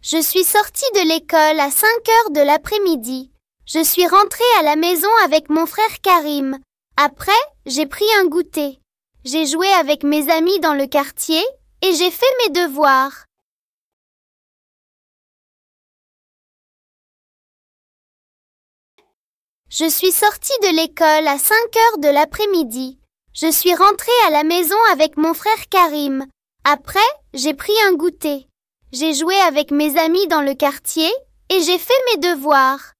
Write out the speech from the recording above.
Je suis sortie de l'école à 5 heures de l'après-midi. Je suis rentrée à la maison avec mon frère Karim. Après, j'ai pris un goûter. J'ai joué avec mes amis dans le quartier et j'ai fait mes devoirs. Je suis sortie de l'école à 5 heures de l'après-midi. Je suis rentrée à la maison avec mon frère Karim. Après, j'ai pris un goûter. J'ai joué avec mes amis dans le quartier et j'ai fait mes devoirs.